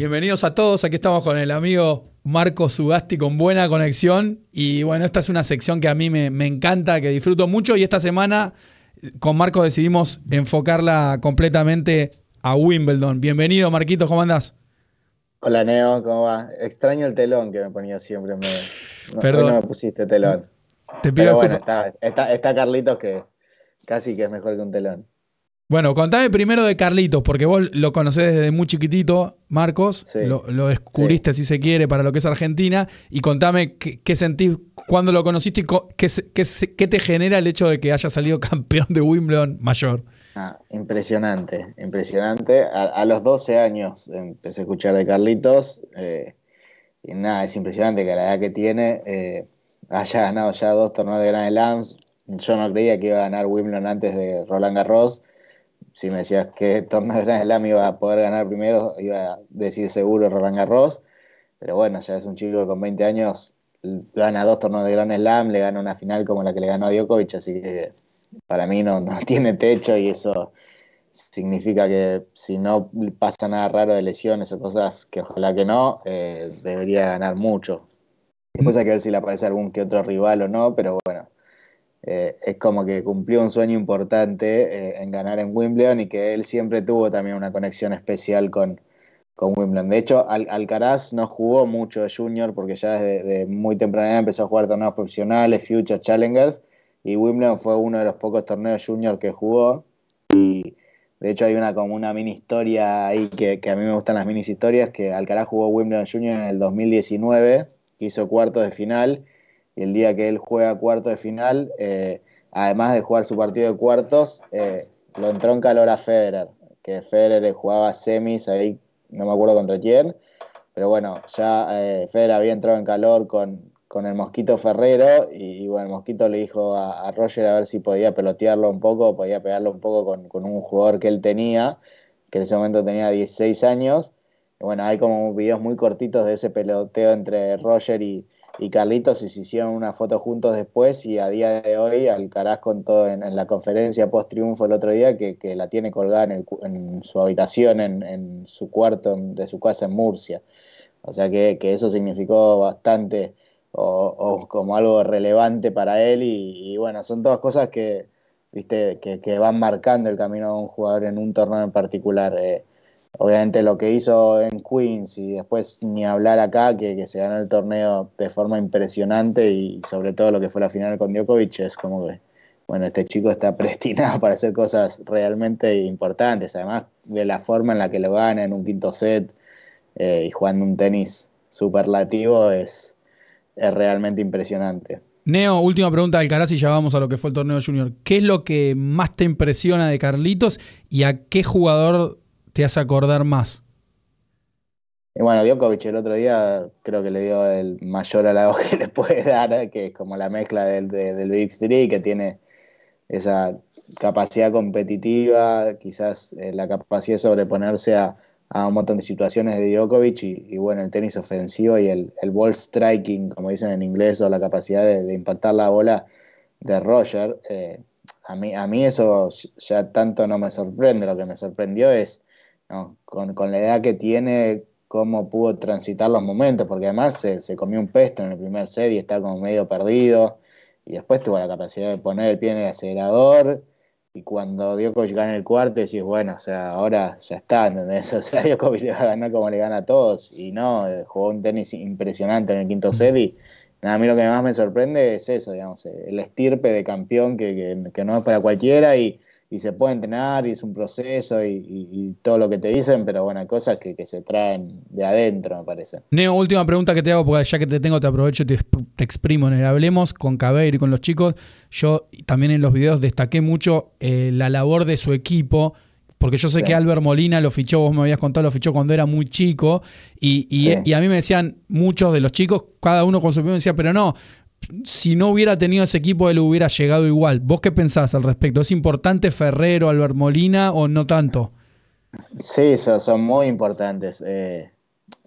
Bienvenidos a todos, aquí estamos con el amigo Marco Sugasti con buena conexión y bueno, esta es una sección que a mí me, encanta, que disfruto mucho y esta semana con Marco decidimos enfocarla completamente a Wimbledon. Bienvenido Marquito, ¿cómo andás? Hola Neo, ¿cómo va? Extraño el telón que me ponía siempre. Perdón. No me pusiste telón. Te pido Pero bueno, está, está, está Carlitos que casi que es mejor que un telón. Bueno, contame primero de Carlitos, porque vos lo conocés desde muy chiquitito, Marcos. lo, descubriste, si se quiere, para lo que es Argentina. Y contame qué, sentís cuando lo conociste y qué, te genera el hecho de que haya salido campeón de Wimbledon mayor. Ah, impresionante, impresionante. A, los 12 años empecé a escuchar de Carlitos. Eh, y nada, es impresionante que a la edad que tiene eh, haya ganado ya dos torneos de Grand Slams. Yo no creía que iba a ganar Wimbledon antes de Roland Garros si me decías que torneo de Gran Slam iba a poder ganar primero, iba a decir seguro Roland Garros, pero bueno, ya es un chico con 20 años, gana dos torneos de Gran Slam, le gana una final como la que le ganó a Djokovic, así que para mí no, no tiene techo y eso significa que si no pasa nada raro de lesiones o cosas que ojalá que no, eh, debería ganar mucho. Después hay que ver si le aparece algún que otro rival o no, pero eh, es como que cumplió un sueño importante eh, en ganar en Wimbledon y que él siempre tuvo también una conexión especial con, con Wimbledon. De hecho, Alcaraz no jugó mucho de junior porque ya desde muy temprana empezó a jugar torneos profesionales, Future Challengers, y Wimbledon fue uno de los pocos torneos junior que jugó. Y de hecho hay una como una mini historia ahí que, que a mí me gustan las mini historias, que Alcaraz jugó Wimbledon Junior en el 2019, hizo cuartos de final y el día que él juega cuarto de final, eh, además de jugar su partido de cuartos, eh, lo entró en calor a Federer, que Federer jugaba semis ahí, no me acuerdo contra quién, pero bueno, ya eh, Federer había entrado en calor con, con el Mosquito Ferrero y, bueno, el Mosquito le dijo a, Roger a ver si podía pelotearlo un poco, podía pegarlo un poco con, con un jugador que él tenía, que en ese momento tenía 16 años. bueno, hay como videos muy cortitos de ese peloteo entre Roger y, y Carlitos y se hicieron una foto juntos después y a día de hoy Alcaraz contó en, en la conferencia post triunfo el otro día que, la tiene colgada en, su habitación, en, su cuarto de su casa en Murcia. O sea que, eso significó bastante o, como algo relevante para él y, bueno, son todas cosas que, ¿viste? Que, van marcando el camino de un jugador en un torneo en particular. Eh, Obviamente lo que hizo en Queens y después ni hablar acá, que, que se ganó el torneo de forma impresionante y sobre todo lo que fue la final con Djokovic, es como que, bueno, este chico está prestinado para hacer cosas realmente importantes, además de la forma en la que lo gana en un quinto set eh, y jugando un tenis superlativo es, es realmente impresionante. Neo, última pregunta del Alcaraz y ya vamos a lo que fue el torneo junior. ¿Qué es lo que más te impresiona de Carlitos y a qué jugador te hace acordar más. Y bueno, Djokovic el otro día creo que le dio el mayor halago que le puede dar, que es como la mezcla del, del, Big Three, que tiene esa capacidad competitiva, quizás eh, la capacidad de sobreponerse a, un montón de situaciones de Djokovic y, bueno, el tenis ofensivo y el, el, ball striking, como dicen en inglés, o la capacidad de, impactar la bola de Roger. Eh, a, mí, a mí eso ya tanto no me sorprende, lo que me sorprendió es con, la edad que tiene, cómo pudo transitar los momentos, porque además se, comió un pesto en el primer set y está como medio perdido, y después tuvo la capacidad de poner el pie en el acelerador, y cuando Djokovic gana el cuarto, decís, bueno, o sea, ahora ya está, en O sea, le va a ganar como le gana a todos, y no, eh, jugó un tenis impresionante en el quinto set y... Nada, a mí lo que más me sorprende es eso, digamos, el estirpe de campeón que no es para cualquiera y, y se puede entrenar y es un proceso y, todo lo que te dicen, pero bueno, cosas que, se traen de adentro, me parece. Neo, última pregunta que te hago, porque ya que te tengo, te aprovecho y te, exprimo en el Hablemos con Caber y con los chicos. Yo también en los videos destaqué mucho eh, la labor de su equipo. Porque yo sé que Albert Molina lo fichó, vos me habías contado, lo fichó cuando era muy chico. Y, y a mí me decían muchos de los chicos, cada uno con su opinión, decía, pero no, si no hubiera tenido ese equipo, él hubiera llegado igual. ¿Vos qué pensás al respecto? ¿Es importante Ferrero, Albert Molina o no tanto? Sí, son, son muy importantes. Eh,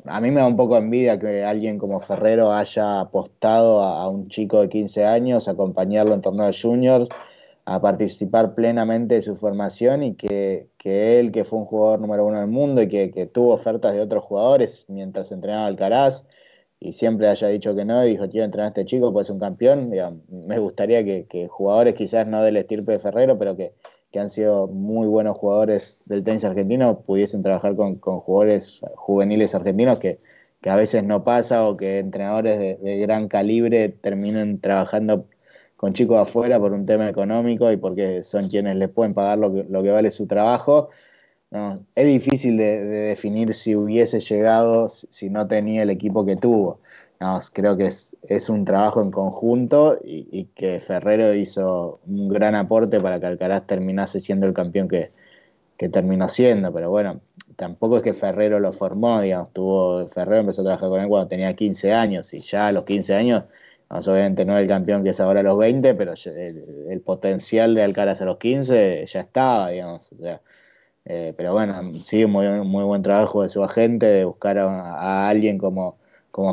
a mí me da un poco envidia que alguien como Ferrero haya apostado a, un chico de 15 años, acompañarlo en de juniors, a participar plenamente de su formación y que, él, que fue un jugador número uno del mundo y que, que tuvo ofertas de otros jugadores mientras entrenaba Alcaraz, y siempre haya dicho que no y dijo, quiero entrenar a este chico, pues es un campeón. me gustaría que, jugadores quizás no del estirpe de Ferrero, pero que, han sido muy buenos jugadores del tenis argentino, pudiesen trabajar con, jugadores juveniles argentinos que, a veces no pasa o que entrenadores de, de gran calibre terminen trabajando con chicos afuera por un tema económico y porque son quienes les pueden pagar lo que, lo que vale su trabajo es difícil de, definir si hubiese llegado si no tenía el equipo que tuvo. No, creo que es, un trabajo en conjunto y, que Ferrero hizo un gran aporte para que Alcaraz terminase siendo el campeón que, terminó siendo. Pero bueno, tampoco es que Ferrero lo formó, digamos. Tuvo, Ferrero empezó a trabajar con él cuando tenía 15 años y ya a los 15 años, obviamente no era el campeón que es ahora a los 20, pero el, potencial de Alcaraz a los 15 ya estaba, digamos. O sea, eh, pero bueno, sí, muy, buen trabajo de su agente, de buscar a, alguien como,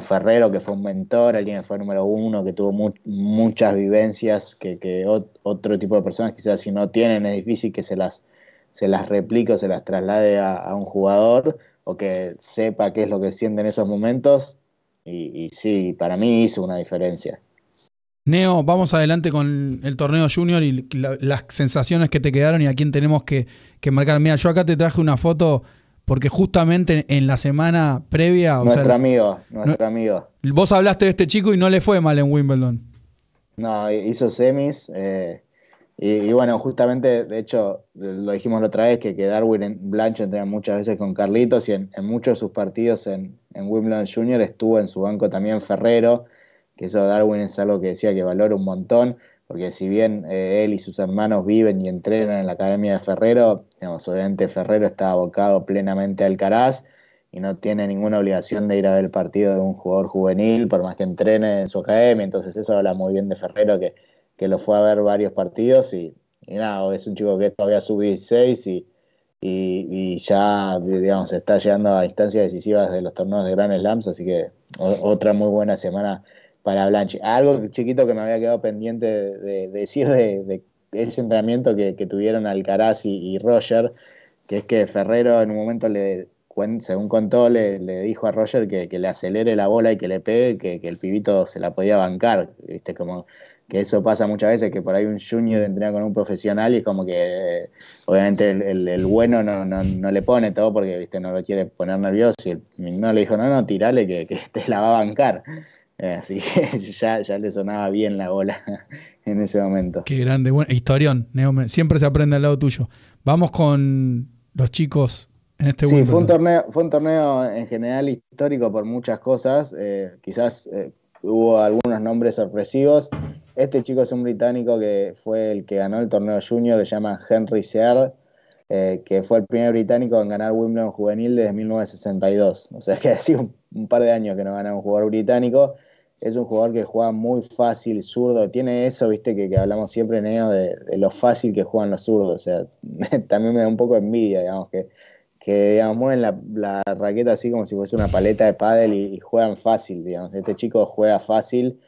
Ferrero, que fue un mentor, alguien que fue número uno, que tuvo muchas vivencias que, que otro tipo de personas quizás si no tienen es difícil que se las, replique o se las traslade a, un jugador o que sepa qué es lo que siente en esos momentos. Y, y sí, para mí hizo una diferencia. Neo, vamos adelante con el torneo junior y las sensaciones que te quedaron y a quién tenemos que, marcar. Mira, yo acá te traje una foto porque justamente en la semana previa... Nuestro amigo, nuestro amigo. Vos hablaste de este chico y no le fue mal en Wimbledon. No, hizo semis. Eh, y, bueno, justamente, de hecho, lo dijimos la otra vez, que, que Darwin Blanche entraba muchas veces con Carlitos y en, muchos de sus partidos en, en Wimbledon Junior estuvo en su banco también Ferrero que eso Darwin es algo que decía que valora un montón, porque si bien eh, él y sus hermanos viven y entrenan en la Academia de Ferrero, digamos, obviamente Ferrero está abocado plenamente al Caraz y no tiene ninguna obligación de ir a ver el partido de un jugador juvenil, por más que entrene en su academia, entonces eso habla muy bien de Ferrero, que, lo fue a ver varios partidos y, nada, es un chico que todavía sube 16 y, y, ya, digamos, está llegando a instancias decisivas de los torneos de Grand Slams, así que otra muy buena semana para Blanche. Algo chiquito que me había quedado pendiente de, decir de, ese entrenamiento que, tuvieron Alcaraz y, Roger, que es que Ferrero en un momento le según contó, le, dijo a Roger que, le acelere la bola y que le pegue, que, que el pibito se la podía bancar, viste, como que eso pasa muchas veces, que por ahí un junior entrena con un profesional y es como que obviamente el, bueno no, le pone todo porque viste no lo quiere poner nervioso y el no le dijo, no, no, tirale que, te la va a bancar. Eh, así que ya, le sonaba bien la bola en ese momento. Qué grande, bueno, historión, siempre se aprende al lado tuyo. Vamos con los chicos en este sí, fue un, torneo, fue un torneo en general histórico por muchas cosas. Eh, quizás eh, hubo algunos nombres sorpresivos. Este chico es un británico que fue el que ganó el torneo junior, le llama Henry Sear, eh, que fue el primer británico en ganar Wimbledon juvenil desde 1962. O sea, que hace un, un par de años que no gana un jugador británico. Es un jugador que juega muy fácil, zurdo. Tiene eso, viste, que, hablamos siempre, en de, de, lo fácil que juegan los zurdos. O sea, también me da un poco envidia, digamos, que, que digamos, mueven la, raqueta así como si fuese una paleta de pádel y, juegan fácil, digamos. Este chico juega fácil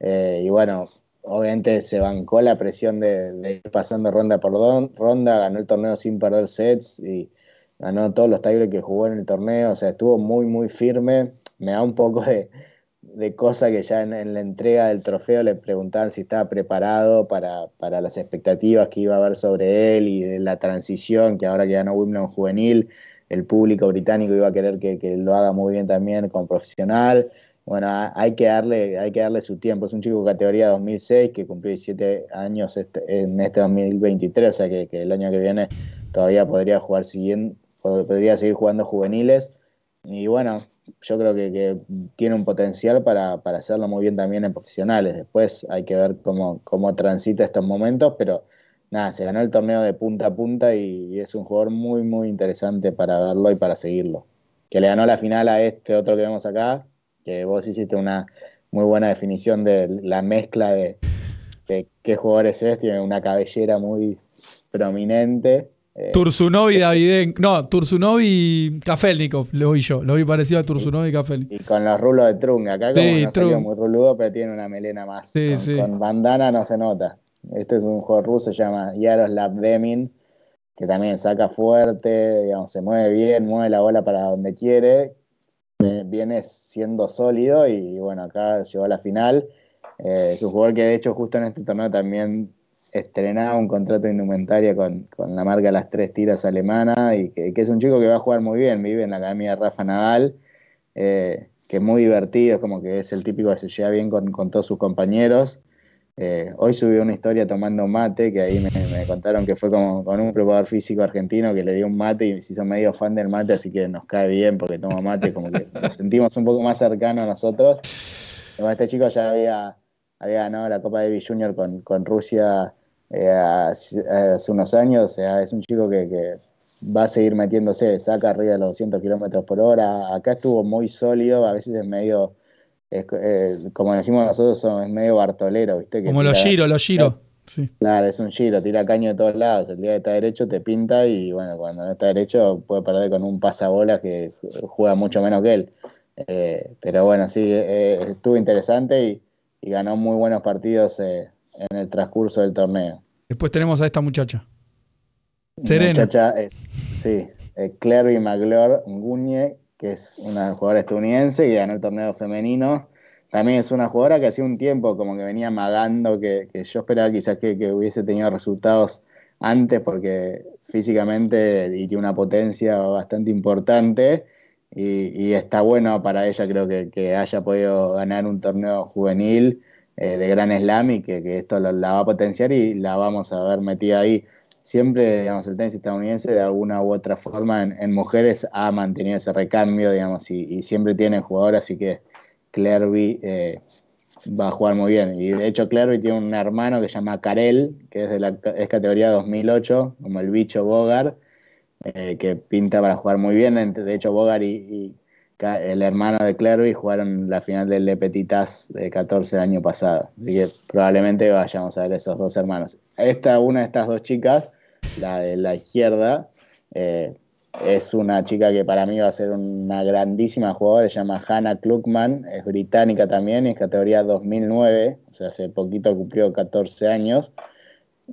eh, y bueno, obviamente se bancó la presión de, ir pasando ronda por ronda, ganó el torneo sin perder sets y ganó todos los Tigres que jugó en el torneo, o sea, estuvo muy, muy firme. Me da un poco de, de cosa que ya en, la entrega del trofeo le preguntaban si estaba preparado para, para, las expectativas que iba a haber sobre él y de la transición que ahora que ganó Wimbledon juvenil, el público británico iba a querer que, que lo haga muy bien también como profesional bueno, hay que, darle, hay que darle su tiempo. Es un chico categoría 2006 que cumplió 17 años este, en este 2023, o sea que, el año que viene todavía podría jugar siguiendo, podría seguir jugando juveniles. Y bueno, yo creo que, tiene un potencial para, hacerlo muy bien también en profesionales. Después hay que ver cómo, transita estos momentos, pero nada, se ganó el torneo de punta a punta y es un jugador muy, muy interesante para verlo y para seguirlo. Que le ganó la final a este otro que vemos acá, que vos hiciste una muy buena definición de la mezcla de, qué jugadores es, este, tiene una cabellera muy prominente. Turzunov eh, Tursunov y Daviden, no, Tursunov y Kafelnikov, lo vi yo, lo vi parecido a Tursunov y Kafelnikov. Y con los rulos de Trunga, acá como no muy ruludo, pero tiene una melena más. con, bandana no se nota. Este es un juego ruso, se llama Yaroslav Demin, que también saca fuerte, digamos, se mueve bien, mueve la bola para donde quiere, eh, viene siendo sólido y bueno, acá llegó a la final. Eh, es un jugador que de hecho justo en este torneo también estrenaba un contrato de indumentaria con, la marca Las Tres Tiras Alemana y que, es un chico que va a jugar muy bien, vive en la academia Rafa Nadal, eh, que es muy divertido, es como que es el típico que se lleva bien con todos sus compañeros. Eh, hoy subió una historia tomando mate, que ahí me, contaron que fue como, con un preparador físico argentino que le dio un mate y se hizo medio fan del mate, así que nos cae bien porque toma mate, como que nos sentimos un poco más cercanos a nosotros. este chico ya había, había ganado la Copa Davis Junior con, Rusia eh, hace, unos años. sea es un chico que, que, va a seguir metiéndose, saca arriba de los 200 kilómetros por hora. Acá estuvo muy sólido, a veces es medio eh, como decimos nosotros, es medio bartolero, ¿viste? como los Giro los Claro, es un giro, tira caño de todos lados. El día que está derecho te pinta y bueno, cuando no está derecho puede perder con un pasabola que juega mucho menos que él. Eh, pero bueno, sí, eh, estuvo interesante y, ganó muy buenos partidos en el transcurso del torneo. Después tenemos a esta muchacha. Serena. Muchacha es, sí, Clary McClure Nguñe, que es una jugadora estadounidense y ganó el torneo femenino. También es una jugadora que hace un tiempo como que venía magando, que, yo esperaba quizás que, hubiese tenido resultados antes porque físicamente y tiene una potencia bastante importante y, está bueno para ella creo que, haya podido ganar un torneo juvenil eh, de Gran Slam y que, esto la va a potenciar y la vamos a ver metida ahí siempre, digamos, el tenis estadounidense de alguna u otra forma en, mujeres ha mantenido ese recambio, digamos, y, siempre tiene jugadoras, así que Clerby eh, va a jugar muy bien. Y de hecho Clerby tiene un hermano que se llama Karel, que es de la es categoría 2008, como el bicho Bogart, eh, que pinta para jugar muy bien. De hecho Bogart y el hermano de Clerby jugaron la final del Le Petitas de 14 el año pasado. Así que probablemente vayamos a ver esos dos hermanos. Esta, una de estas dos chicas, la de la izquierda, eh, es una chica que para mí va a ser una grandísima jugadora, se llama Hannah Klugman, es británica también, es categoría 2009, o sea, hace poquito cumplió 14 años,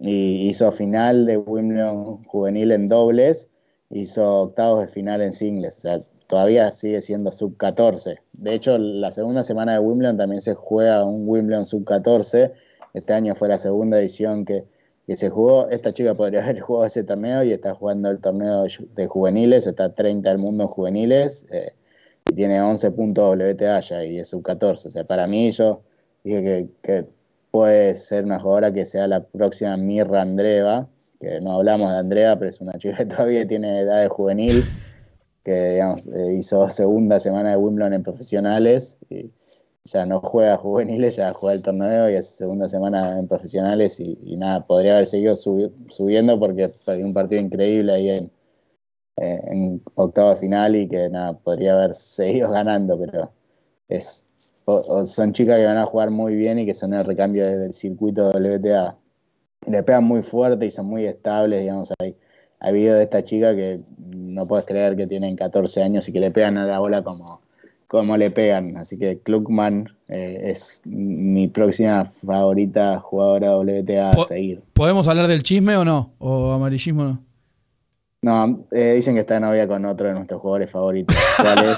y hizo final de Wimbledon juvenil en dobles, hizo octavos de final en singles, o sea, todavía sigue siendo sub-14. De hecho, la segunda semana de Wimbledon también se juega un Wimbledon sub-14. Este año fue la segunda edición que, se jugó. Esta chica podría haber jugado ese torneo y está jugando el torneo de juveniles. Está 30 al mundo en juveniles eh, y tiene 11 puntos WTA y es sub-14. O sea, para mí yo dije que, que puede ser una jugadora que sea la próxima Mirra Andreva, que no hablamos de Andrea, pero es una chica que todavía tiene edad de juvenil que digamos, eh, hizo segunda semana de Wimbledon en profesionales, y ya no juega juveniles, ya juega el torneo y hace segunda semana en profesionales y, nada, podría haber seguido subiendo porque perdió un partido increíble ahí en, eh, en octavo final y que nada, podría haber seguido ganando, pero es, son chicas que van a jugar muy bien y que son el recambio del circuito WTA. Le pegan muy fuerte y son muy estables, digamos, ahí hay videos de esta chica que no puedes creer que tienen 14 años y que le pegan a la bola como, como le pegan. Así que Klugman eh, es mi próxima favorita jugadora WTA a seguir. ¿Podemos hablar del chisme o no? ¿O amarillismo no? No, eh, dicen que está novia con otro de nuestros jugadores favoritos.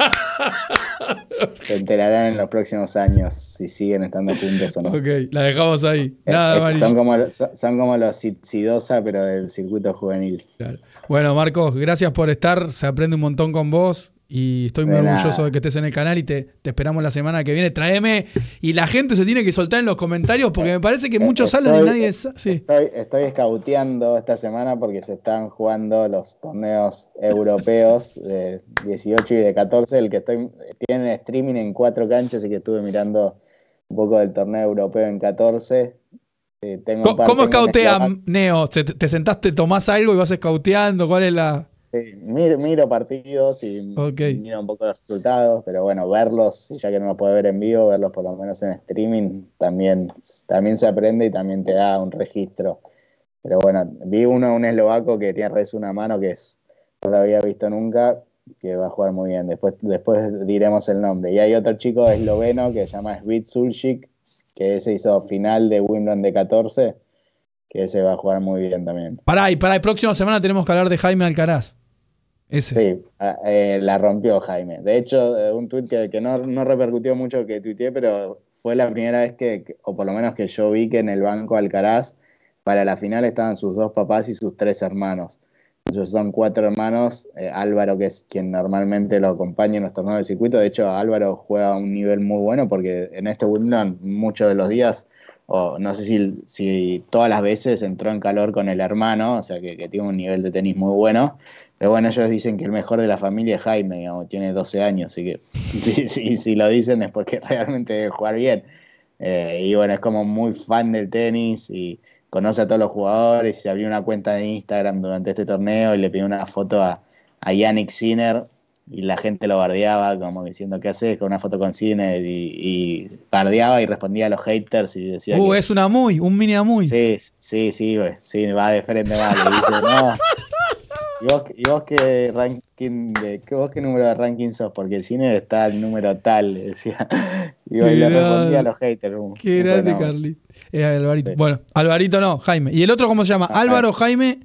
Se enterarán en los próximos años si siguen estando juntos o no. Ok, la dejamos ahí. Eh, eh, son, como, son, como los Sidosa, pero del circuito juvenil. Bueno, Marcos, gracias por estar. Se aprende un montón con vos. Y estoy muy orgulloso de que estés en el canal y te, esperamos la semana que viene. tráeme Y la gente se tiene que soltar en los comentarios porque me parece que eh, muchos eh, salen y nadie eh, sabe. Estoy, estoy escauteando esta semana porque se están jugando los torneos europeos de 18 y de 14. El que estoy. Tienen streaming en cuatro canchas y que estuve mirando un poco del torneo europeo en 14. ¿Cómo, Neo? ¿Te, ¿Te sentaste, tomás algo y vas escauteando? ¿Cuál es la.? Eh, miro, partidos y miro un poco los resultados, pero bueno, verlos, ya que no los puedo ver en vivo, verlos por lo menos en streaming, también, también se aprende y también te da un registro. Pero bueno, vi uno, un eslovaco que tiene res una mano que es, no lo había visto nunca, que va a jugar muy bien. Después, después diremos el nombre. Y hay otro chico esloveno que se llama Svit Sulchik, que se hizo final de Wimbledon de 14 que ese va a jugar muy bien también. Pará, y para la próxima semana tenemos que hablar de Jaime Alcaraz. Ese. Sí, ah, eh, la rompió Jaime. De hecho, eh, un tuit que, no, repercutió mucho que tuiteé, pero fue la primera vez que, o por lo menos que yo vi que en el banco Alcaraz, para la final estaban sus dos papás y sus tres hermanos. Ellos son cuatro hermanos, eh, Álvaro que es quien normalmente lo acompaña en los torneos del circuito, de hecho Álvaro juega a un nivel muy bueno porque en este Wimbledon muchos de los días o no sé si, si, todas las veces entró en calor con el hermano, o sea que, tiene un nivel de tenis muy bueno. Pero bueno, ellos dicen que el mejor de la familia es Jaime, digamos, tiene 12 años, así que si, lo dicen es porque realmente debe jugar bien. Eh, y bueno, es como muy fan del tenis y conoce a todos los jugadores y se abrió una cuenta de Instagram durante este torneo y le pidió una foto a, a Yannick Sinner y la gente lo bardeaba, como diciendo, ¿qué haces con una foto con cine? Y, bardeaba y respondía a los haters y decía. Uh, es una muy, un mini muy. Sí, sí, sí, güey. Pues, sí, va de frente, va. Y vos, qué ranking de, vos qué número de ranking sos? Porque el cine está el número tal, decía. Y le respondía a los haters. Qué grande, Carly. Bueno, Alvarito no, Jaime. ¿Y el otro cómo se llama? Ah, ah. Álvaro Jaime.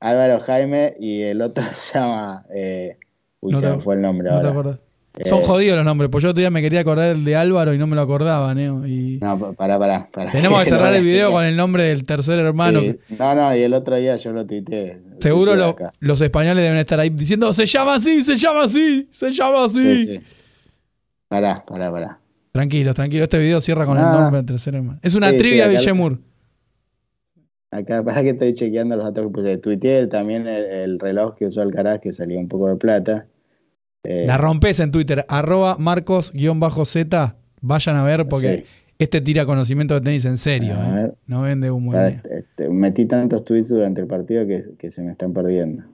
Álvaro Jaime y el otro se llama eh, Uy, no fue el nombre no Te eh, Son jodidos los nombres, pues yo todavía me quería acordar el de Álvaro y no me lo acordaba, Neo. Y... No, pará, pará, Tenemos que cerrar el video con el nombre del tercer hermano. No, no, y el otro día yo lo tuiteé. Seguro los españoles deben estar ahí diciendo, se llama así, se llama así, se llama así. Pará, pará, pará. Tranquilo, tranquilo. Este video cierra con el nombre del tercer hermano. Es una trivia Villemur. Acá pasa que estoy chequeando los datos que puse. Tuiteé también el, reloj que usó Alcaraz, que salió un poco de plata. Eh, la rompes en Twitter, arroba marcos-z, vayan a ver porque este tira conocimiento de tenis en serio, eh. no vende un buen este, metí tantos tweets durante el partido que, se me están perdiendo.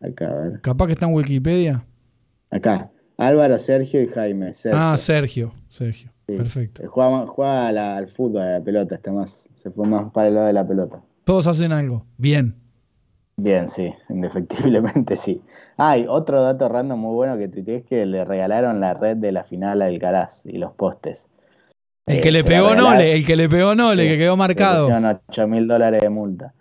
Acá, a ver. Capaz que está en Wikipedia. Acá, Álvaro, Sergio y Jaime. Sergio. Ah, Sergio, Sergio. Perfecto. Eh, juega, juega al fútbol, a la pelota, está más, se fue más para el lado de la pelota. Todos hacen algo. Bien. Bien, sí, indefectiblemente sí. Hay otro dato random muy bueno que tuiteé es que le regalaron la red de la final al Caraz y los postes. El eh, que le pegó Nole, el que le pegó Nole, que quedó marcado. Le 8 mil dólares de multa.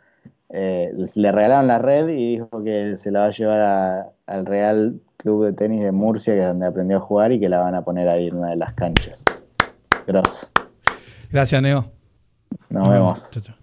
Eh, le regalaron la red y dijo que se la va a llevar al Real Club de Tenis de Murcia, que es donde aprendió a jugar, y que la van a poner ahí en una de las canchas. Gross. Gracias, Neo. Nos, vemos.